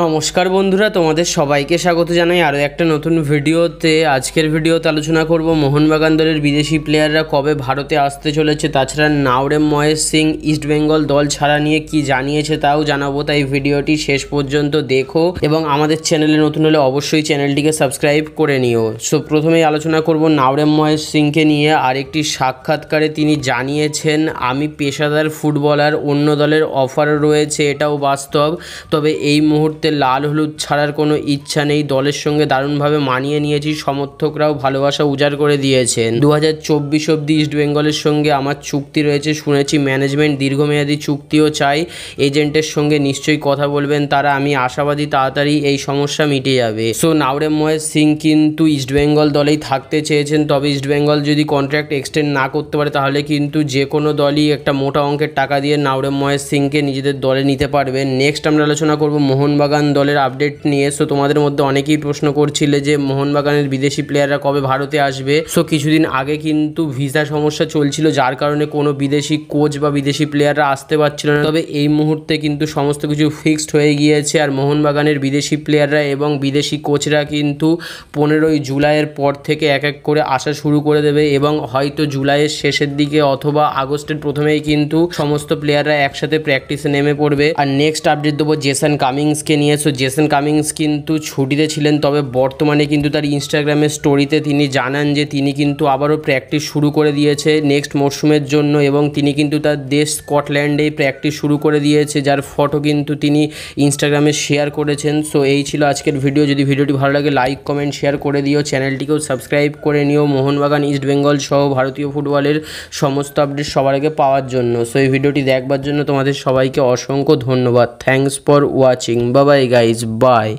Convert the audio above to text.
নমস্কার বন্ধুরা তোমাদের সবাইকে স্বাগত জানাই আরও একটা নতুন ভিডিওতে আজকের ভিডিওতে আলোচনা করব মোহনবাগান দলের বিদেশি প্লেয়াররা কবে ভারতে আসতে চলেছে তাছাড়া নাওরে মহেশ সিং ইস্টবেঙ্গল দল ছাড়া নিয়ে কি জানিয়েছে তাও জানাবো তাই ভিডিওটি শেষ পর্যন্ত দেখো এবং আমাদের চ্যানেলে নতুন হলে অবশ্যই চ্যানেলটিকে সাবস্ক্রাইব করে নিও সো প্রথমেই আলোচনা করব নাওরেম মহেশ সিংকে নিয়ে আরেকটি সাক্ষাৎকারে তিনি জানিয়েছেন আমি পেশাদার ফুটবলার অন্য দলের অফার রয়েছে এটাও বাস্তব তবে এই মুহূর্তে মুহূর্তে লাল হলুদ ছাড়ার কোনো ইচ্ছা নেই দলের সঙ্গে দারুণভাবে মানিয়ে নিয়েছি সমর্থকরাও ভালোবাসা উজাড় করে দিয়েছেন দু হাজার চব্বিশ অব্দি ইস্টবেঙ্গলের সঙ্গে আমার চুক্তি রয়েছে শুনেছি ম্যানেজমেন্ট দীর্ঘমেয়াদী চুক্তিও চাই এজেন্টের সঙ্গে নিশ্চয়ই কথা বলবেন তারা আমি আশাবাদী তাড়াতাড়ি এই সমস্যা মিটে যাবে সো নাওরেম মহেশ সিং কিন্তু ইস্টবেঙ্গল দলেই থাকতে চেয়েছেন তবে ইস্টবেঙ্গল যদি কন্ট্রাক্ট এক্সটেন্ড না করতে পারে তাহলে কিন্তু যে কোনো দলই একটা মোটা অঙ্কের টাকা দিয়ে নাওরেম মহেশ সিংকে নিজেদের দলে নিতে পারবে নেক্সট আমরা আলোচনা করব মোহনবাগান মোহনবাগান দলের আপডেট নিয়ে সো তোমাদের মধ্যে অনেকেই প্রশ্ন করছিলে যে মোহনবাগানের বিদেশি প্লেয়াররা কবে ভারতে আসবে সো কিছুদিন আগে কিন্তু ভিসা সমস্যা চলছিল যার কারণে কোনো বিদেশি কোচ বা বিদেশি প্লেয়াররা আসতে পারছিল না তবে এই মুহূর্তে কিন্তু সমস্ত কিছু ফিক্সড হয়ে গিয়েছে আর মোহনবাগানের বিদেশি প্লেয়াররা এবং বিদেশি কোচরা কিন্তু পনেরোই জুলাইয়ের পর থেকে এক এক করে আসা শুরু করে দেবে এবং হয়তো জুলাইয়ের শেষের দিকে অথবা আগস্টের প্রথমেই কিন্তু সমস্ত প্লেয়াররা একসাথে প্র্যাকটিসে নেমে পড়বে আর নেক্সট আপডেট দেবো জেসন কামিংসকে কামিংসকে নিয়ে সো জেসন কামিংস কিন্তু ছুটিতে ছিলেন তবে বর্তমানে কিন্তু তার ইনস্টাগ্রামের স্টোরিতে তিনি জানান যে তিনি কিন্তু আবারও প্র্যাকটিস শুরু করে দিয়েছে নেক্সট মরশুমের জন্য এবং তিনি কিন্তু তার দেশ স্কটল্যান্ডেই প্র্যাকটিস শুরু করে দিয়েছে যার ফটো কিন্তু তিনি ইনস্টাগ্রামে শেয়ার করেছেন সো এই ছিল আজকের ভিডিও যদি ভিডিওটি ভালো লাগে লাইক কমেন্ট শেয়ার করে দিও চ্যানেলটিকেও সাবস্ক্রাইব করে নিও মোহনবাগান ইস্ট বেঙ্গল সহ ভারতীয় ফুটবলের সমস্ত আপডেট সবার আগে পাওয়ার জন্য সো এই ভিডিওটি দেখবার জন্য তোমাদের সবাইকে অসংখ্য ধন্যবাদ থ্যাংকস ফর ওয়াচিং বা সবাই গাইজ বাই